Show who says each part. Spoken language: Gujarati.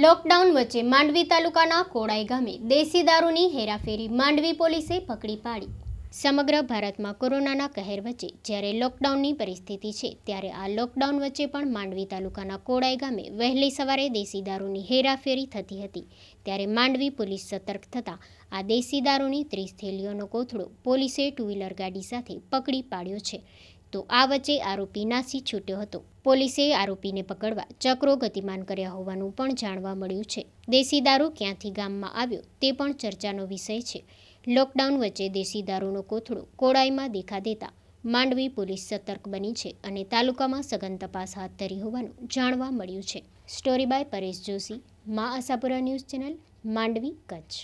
Speaker 1: લોકડાઉન વચ્ચે માંડવી તાલુકાના કોડાઈ ગામે દેશી દારૂની હેરાફેરી માંડવી પોલીસે પકડી પાડી સમગ્ર ભારતમાં કોરોનાના કહેર વચ્ચે જ્યારે લોકડાઉનની પરિસ્થિતિ છે ત્યારે આ લોકડાઉન વચ્ચે પણ માંડવી તાલુકાના કોડાઈ ગામે વહેલી સવારે દેશી દારૂની હેરાફેરી થતી હતી ત્યારે માંડવી પોલીસ સતર્ક થતાં આ દેશી દારૂની ત્રીસ થેલીઓનો કોથળો પોલીસે ટુ વ્હીલર ગાડી સાથે પકડી પાડ્યો છે તો આ વચ્ચે આરોપી નાસી છૂટ્યો હતો પોલીસે આરોપીને પકડવા ચક્રો ગતિમાન કર્યા હોવાનું પણ જાણવા મળ્યું છે દેશી દારૂ ક્યાંથી ગામમાં આવ્યો તે પણ ચર્ચાનો વિષય છે લોકડાઉન વચ્ચે દેશી દારૂનો કોથળો કોળાઈમાં દેખા દેતા માંડવી પોલીસ સતર્ક બની છે અને તાલુકામાં સઘન તપાસ હાથ ધરી હોવાનું જાણવા મળ્યું છે story by Paresh Joshi Maa Ashapura news channel Mandvi Kutch